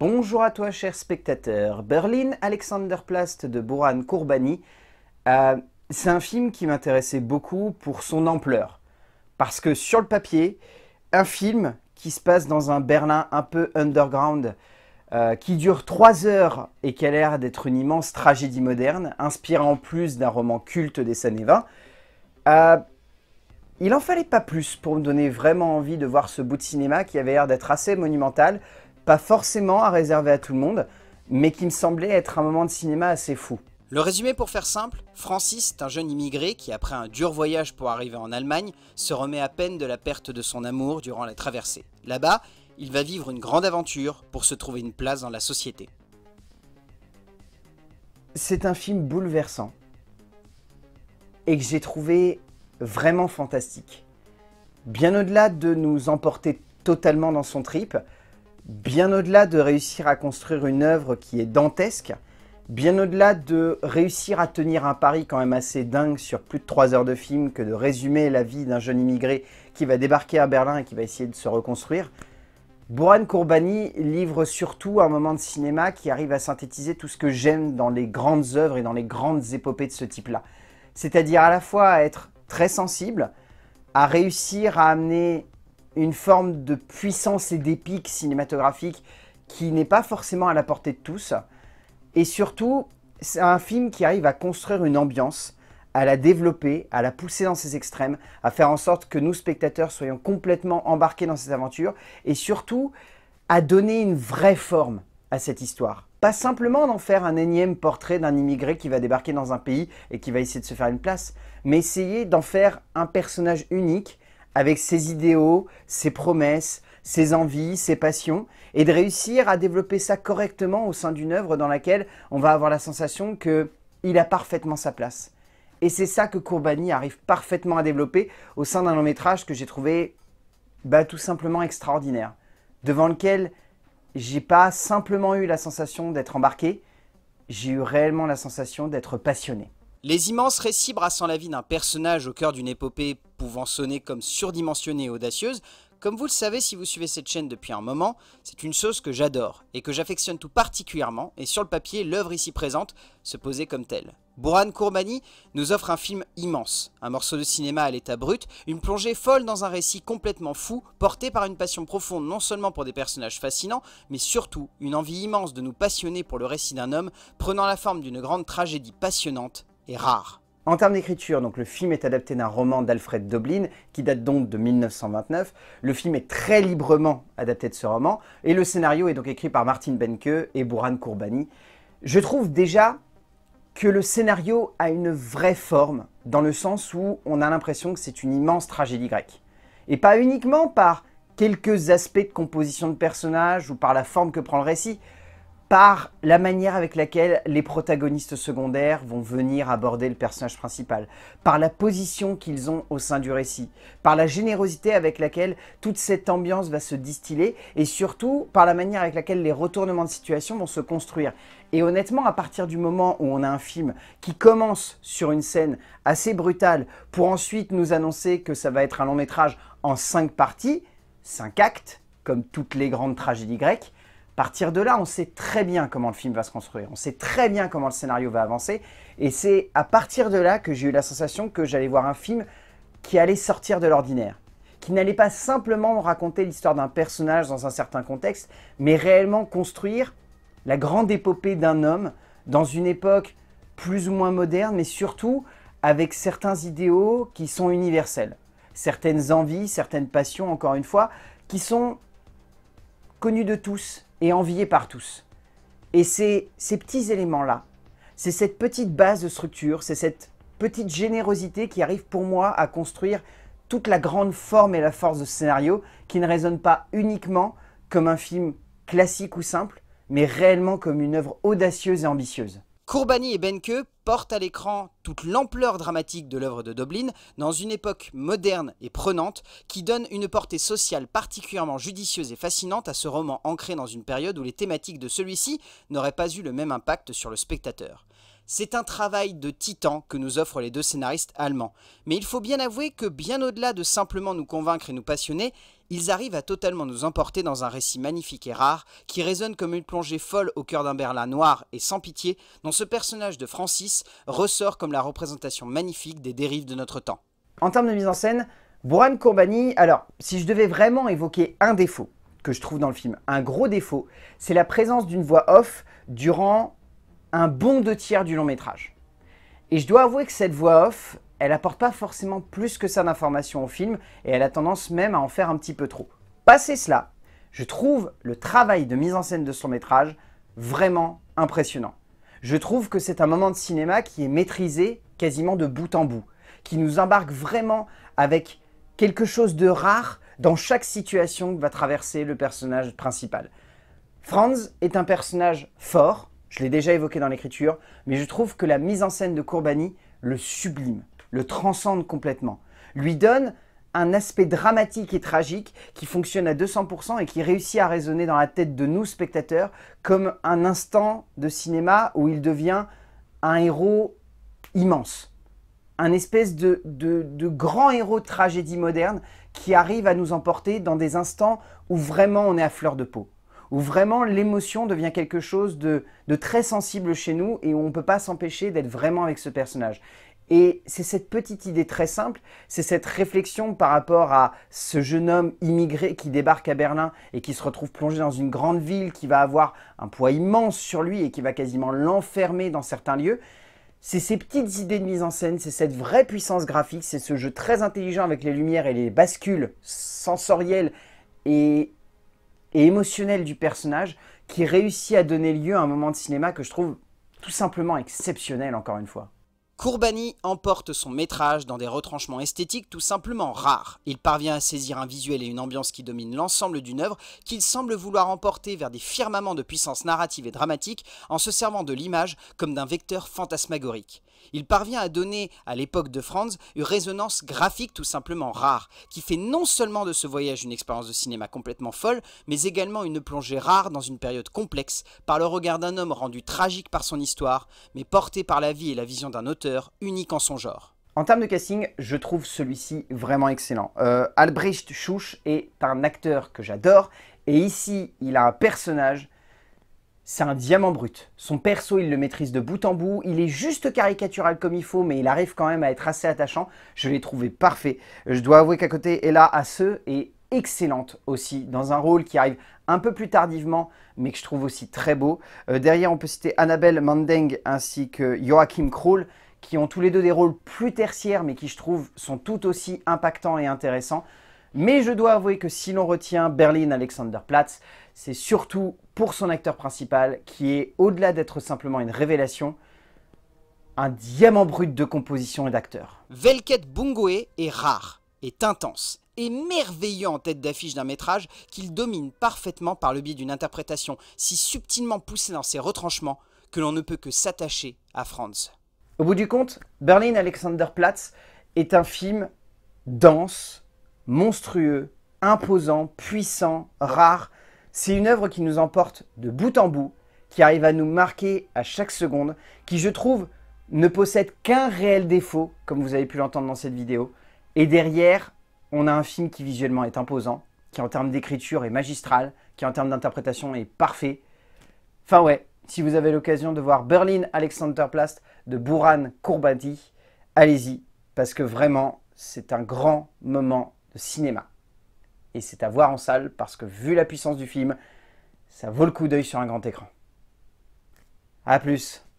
Bonjour à toi, cher spectateur. Berlin Alexanderplast de Boran Kourbani, euh, c'est un film qui m'intéressait beaucoup pour son ampleur. Parce que sur le papier, un film qui se passe dans un Berlin un peu underground, euh, qui dure trois heures et qui a l'air d'être une immense tragédie moderne, inspiré en plus d'un roman culte des années 20, euh, il en fallait pas plus pour me donner vraiment envie de voir ce bout de cinéma qui avait l'air d'être assez monumental, pas forcément à réserver à tout le monde, mais qui me semblait être un moment de cinéma assez fou. Le résumé pour faire simple, Francis est un jeune immigré qui, après un dur voyage pour arriver en Allemagne, se remet à peine de la perte de son amour durant la traversée. Là-bas, il va vivre une grande aventure pour se trouver une place dans la société. C'est un film bouleversant et que j'ai trouvé vraiment fantastique. Bien au-delà de nous emporter totalement dans son trip, bien au-delà de réussir à construire une œuvre qui est dantesque, bien au-delà de réussir à tenir un pari quand même assez dingue sur plus de trois heures de film que de résumer la vie d'un jeune immigré qui va débarquer à Berlin et qui va essayer de se reconstruire, Bouran Courbani livre surtout un moment de cinéma qui arrive à synthétiser tout ce que j'aime dans les grandes œuvres et dans les grandes épopées de ce type-là. C'est-à-dire à la fois à être très sensible, à réussir à amener une forme de puissance et d'épique cinématographique qui n'est pas forcément à la portée de tous. Et surtout, c'est un film qui arrive à construire une ambiance, à la développer, à la pousser dans ses extrêmes, à faire en sorte que nous, spectateurs, soyons complètement embarqués dans cette aventure, et surtout à donner une vraie forme à cette histoire. Pas simplement d'en faire un énième portrait d'un immigré qui va débarquer dans un pays et qui va essayer de se faire une place, mais essayer d'en faire un personnage unique avec ses idéaux, ses promesses, ses envies, ses passions, et de réussir à développer ça correctement au sein d'une œuvre dans laquelle on va avoir la sensation qu'il a parfaitement sa place. Et c'est ça que Courbani arrive parfaitement à développer au sein d'un long métrage que j'ai trouvé bah, tout simplement extraordinaire, devant lequel j'ai pas simplement eu la sensation d'être embarqué, j'ai eu réellement la sensation d'être passionné. Les immenses récits brassant la vie d'un personnage au cœur d'une épopée pouvant sonner comme surdimensionnée et audacieuse, comme vous le savez si vous suivez cette chaîne depuis un moment, c'est une chose que j'adore et que j'affectionne tout particulièrement et sur le papier l'œuvre ici présente se posait comme telle. Bourhan Kourbani nous offre un film immense, un morceau de cinéma à l'état brut, une plongée folle dans un récit complètement fou, porté par une passion profonde non seulement pour des personnages fascinants, mais surtout une envie immense de nous passionner pour le récit d'un homme, prenant la forme d'une grande tragédie passionnante et rare. En termes d'écriture, donc le film est adapté d'un roman d'Alfred Doblin qui date donc de 1929. Le film est très librement adapté de ce roman et le scénario est donc écrit par Martin Benke et Bouran Kourbani. Je trouve déjà que le scénario a une vraie forme dans le sens où on a l'impression que c'est une immense tragédie grecque. Et pas uniquement par quelques aspects de composition de personnages ou par la forme que prend le récit par la manière avec laquelle les protagonistes secondaires vont venir aborder le personnage principal, par la position qu'ils ont au sein du récit, par la générosité avec laquelle toute cette ambiance va se distiller et surtout par la manière avec laquelle les retournements de situation vont se construire. Et honnêtement, à partir du moment où on a un film qui commence sur une scène assez brutale pour ensuite nous annoncer que ça va être un long métrage en cinq parties, cinq actes, comme toutes les grandes tragédies grecques, partir de là, on sait très bien comment le film va se construire, on sait très bien comment le scénario va avancer, et c'est à partir de là que j'ai eu la sensation que j'allais voir un film qui allait sortir de l'ordinaire, qui n'allait pas simplement raconter l'histoire d'un personnage dans un certain contexte, mais réellement construire la grande épopée d'un homme dans une époque plus ou moins moderne, mais surtout avec certains idéaux qui sont universels, certaines envies, certaines passions, encore une fois, qui sont connues de tous et envié par tous. Et c'est ces petits éléments-là, c'est cette petite base de structure, c'est cette petite générosité qui arrive pour moi à construire toute la grande forme et la force de ce scénario qui ne résonne pas uniquement comme un film classique ou simple, mais réellement comme une œuvre audacieuse et ambitieuse. Courbani et Benke portent à l'écran toute l'ampleur dramatique de l'œuvre de Doblin dans une époque moderne et prenante qui donne une portée sociale particulièrement judicieuse et fascinante à ce roman ancré dans une période où les thématiques de celui-ci n'auraient pas eu le même impact sur le spectateur. C'est un travail de titan que nous offrent les deux scénaristes allemands, mais il faut bien avouer que bien au-delà de simplement nous convaincre et nous passionner, ils arrivent à totalement nous emporter dans un récit magnifique et rare qui résonne comme une plongée folle au cœur d'un Berlin noir et sans pitié dont ce personnage de Francis ressort comme la représentation magnifique des dérives de notre temps. En termes de mise en scène, Boran Courbani, alors si je devais vraiment évoquer un défaut que je trouve dans le film, un gros défaut, c'est la présence d'une voix off durant un bon deux tiers du long métrage. Et je dois avouer que cette voix off, elle apporte pas forcément plus que ça d'informations au film et elle a tendance même à en faire un petit peu trop. Passé cela, je trouve le travail de mise en scène de son métrage vraiment impressionnant. Je trouve que c'est un moment de cinéma qui est maîtrisé quasiment de bout en bout, qui nous embarque vraiment avec quelque chose de rare dans chaque situation que va traverser le personnage principal. Franz est un personnage fort, je l'ai déjà évoqué dans l'écriture, mais je trouve que la mise en scène de Courbani le sublime le transcende complètement, lui donne un aspect dramatique et tragique qui fonctionne à 200% et qui réussit à résonner dans la tête de nous spectateurs comme un instant de cinéma où il devient un héros immense, un espèce de, de, grand héros de tragédie moderne qui arrive à nous emporter dans des instants où vraiment on est à fleur de peau où vraiment l'émotion devient quelque chose de, de, très sensible chez nous et où on ne peut pas s'empêcher d'être vraiment avec ce personnage. Et c'est cette petite idée très simple, c'est cette réflexion par rapport à ce jeune homme immigré qui débarque à Berlin et qui se retrouve plongé dans une grande ville qui va avoir un poids immense sur lui et qui va quasiment l'enfermer dans certains lieux. C'est ces petites idées de mise en scène, c'est cette vraie puissance graphique, c'est ce jeu très intelligent avec les lumières et les bascules sensorielles et, et émotionnelles du personnage qui réussit à donner lieu à un moment de cinéma que je trouve tout simplement exceptionnel encore une fois. Courbani emporte son métrage dans des retranchements esthétiques tout simplement rares. Il parvient à saisir un visuel et une ambiance qui dominent l'ensemble d'une œuvre qu'il semble vouloir emporter vers des firmaments de puissance narrative et dramatique en se servant de l'image comme d'un vecteur fantasmagorique. Il parvient à donner, à l'époque de Franz, une résonance graphique tout simplement rare, qui fait non seulement de ce voyage une expérience de cinéma complètement folle, mais également une plongée rare dans une période complexe, par le regard d'un homme rendu tragique par son histoire, mais porté par la vie et la vision d'un auteur unique en son genre. En termes de casting, je trouve celui-ci vraiment excellent. Euh, Albrecht Schuch est un acteur que j'adore, et ici, il a un personnage c'est un diamant brut. Son perso, il le maîtrise de bout en bout. Il est juste caricatural comme il faut, mais il arrive quand même à être assez attachant. Je l'ai trouvé parfait. Je dois avouer qu'à côté, Ella ce est excellente aussi, dans un rôle qui arrive un peu plus tardivement, mais que je trouve aussi très beau. Euh, derrière, on peut citer Annabelle Mandeng ainsi que Joachim Kroll, qui ont tous les deux des rôles plus tertiaires, mais qui, je trouve, sont tout aussi impactants et intéressants. Mais je dois avouer que si l'on retient Berlin Alexanderplatz, c'est surtout pour son acteur principal qui est, au-delà d'être simplement une révélation, un diamant brut de composition et d'acteur. Velket Bungoe est rare, est intense, est merveilleux en tête d'affiche d'un métrage qu'il domine parfaitement par le biais d'une interprétation si subtilement poussée dans ses retranchements que l'on ne peut que s'attacher à Franz. Au bout du compte, Berlin Alexanderplatz est un film dense, monstrueux, imposant, puissant, rare. C'est une œuvre qui nous emporte de bout en bout, qui arrive à nous marquer à chaque seconde, qui je trouve ne possède qu'un réel défaut, comme vous avez pu l'entendre dans cette vidéo. Et derrière, on a un film qui visuellement est imposant, qui en termes d'écriture est magistral, qui en termes d'interprétation est parfait. Enfin ouais, si vous avez l'occasion de voir Berlin Alexanderplast de Bourhan Kourbadi, allez-y, parce que vraiment, c'est un grand moment de cinéma. Et c'est à voir en salle parce que vu la puissance du film, ça vaut le coup d'œil sur un grand écran. A plus